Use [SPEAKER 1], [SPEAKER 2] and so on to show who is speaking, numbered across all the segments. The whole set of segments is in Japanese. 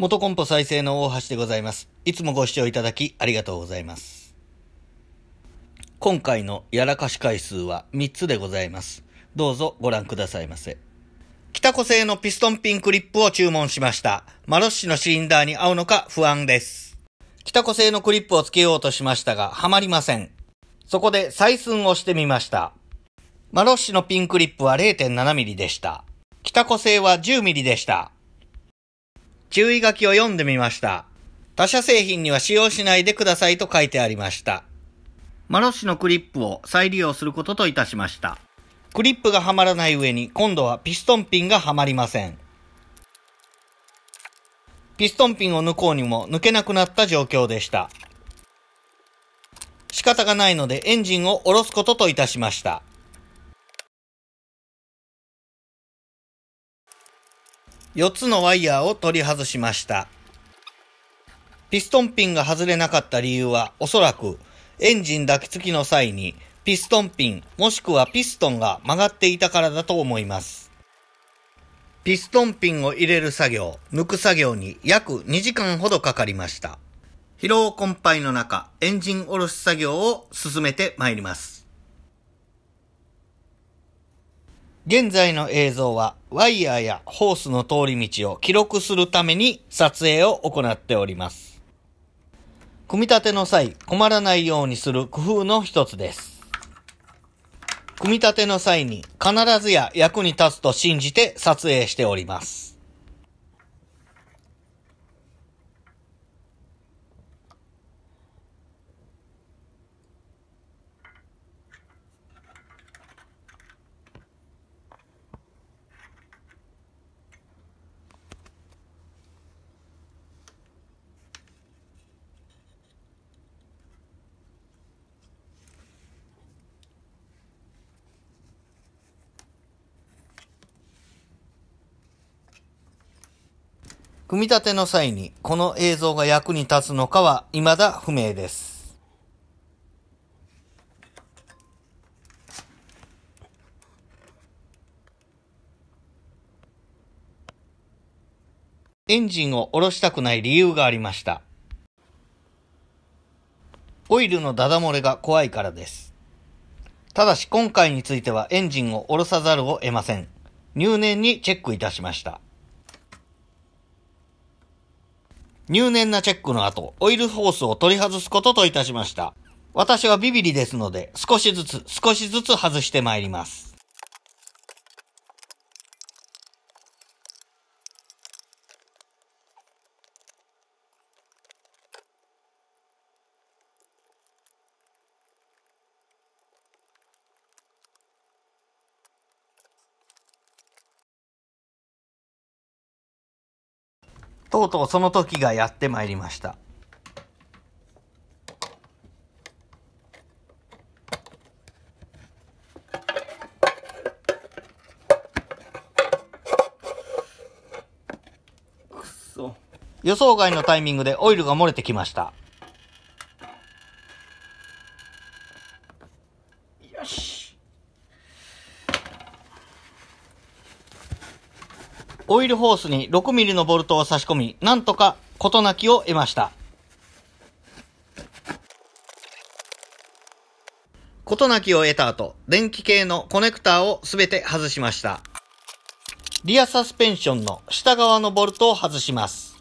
[SPEAKER 1] 元コンポ再生の大橋でございます。いつもご視聴いただきありがとうございます。今回のやらかし回数は3つでございます。どうぞご覧くださいませ。北古製のピストンピンクリップを注文しました。マロッシのシリンダーに合うのか不安です。北古製のクリップをつけようとしましたが、はまりません。そこで採寸をしてみました。マロッシのピンクリップは 0.7mm でした。北古製は 10mm でした。注意書きを読んでみました。他社製品には使用しないでくださいと書いてありました。マロッシのクリップを再利用することといたしました。クリップがはまらない上に今度はピストンピンがはまりません。ピストンピンを抜こうにも抜けなくなった状況でした。仕方がないのでエンジンを下ろすことといたしました。4つのワイヤーを取り外しました。ピストンピンが外れなかった理由は、おそらくエンジン抱きつきの際にピストンピンもしくはピストンが曲がっていたからだと思います。ピストンピンを入れる作業、抜く作業に約2時間ほどかかりました。疲労困憊の中、エンジンおろし作業を進めてまいります。現在の映像はワイヤーやホースの通り道を記録するために撮影を行っております。組み立ての際困らないようにする工夫の一つです。組み立ての際に必ずや役に立つと信じて撮影しております。組み立ての際にこの映像が役に立つのかは未だ不明です。エンジンを下ろしたくない理由がありました。オイルのダダ漏れが怖いからです。ただし今回についてはエンジンを下ろさざるを得ません。入念にチェックいたしました。入念なチェックの後、オイルホースを取り外すことといたしました。私はビビリですので、少しずつ少しずつ外してまいります。とうとその時がやってまいりました。予想外のタイミングでオイルが漏れてきました。オイルホースに6ミリのボルトを差し込み、なんとか事なきを得ました。事なきを得た後、電気系のコネクターをすべて外しました。リアサスペンションの下側のボルトを外します。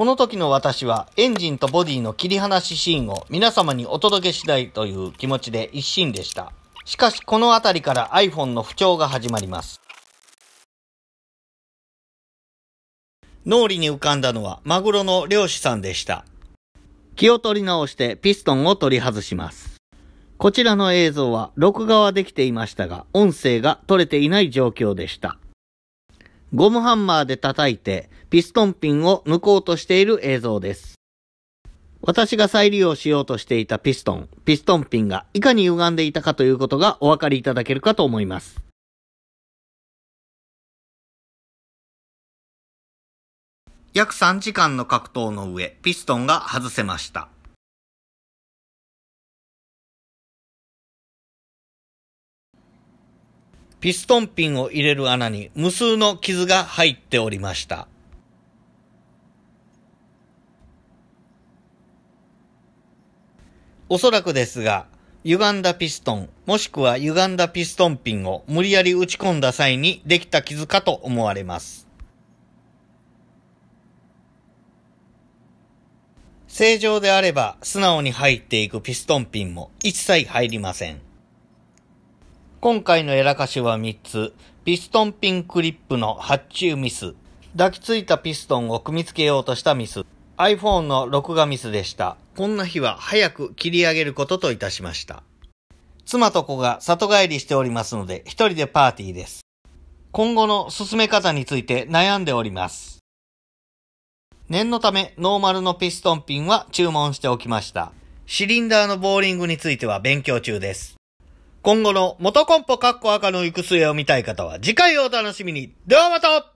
[SPEAKER 1] この時の私はエンジンとボディの切り離しシーンを皆様にお届けしたいという気持ちで一心でした。しかしこの辺りから iPhone の不調が始まります。脳裏に浮かんだのはマグロの漁師さんでした。気を取り直してピストンを取り外します。こちらの映像は録画はできていましたが、音声が取れていない状況でした。ゴムハンマーで叩いてピストンピンを抜こうとしている映像です。私が再利用しようとしていたピストン、ピストンピンがいかに歪んでいたかということがお分かりいただけるかと思います。約3時間の格闘の上、ピストンが外せました。ピストンピンを入れる穴に無数の傷が入っておりました。おそらくですが、歪んだピストン、もしくは歪んだピストンピンを無理やり打ち込んだ際にできた傷かと思われます。正常であれば素直に入っていくピストンピンも一切入りません。今回のやらかしは3つ。ピストンピンクリップの発注ミス。抱きついたピストンを組み付けようとしたミス。iPhone の録画ミスでした。こんな日は早く切り上げることといたしました。妻と子が里帰りしておりますので、一人でパーティーです。今後の進め方について悩んでおります。念のため、ノーマルのピストンピンは注文しておきました。シリンダーのボーリングについては勉強中です。今後の元コンポカッコ赤の行く末を見たい方は次回をお楽しみに。ではまた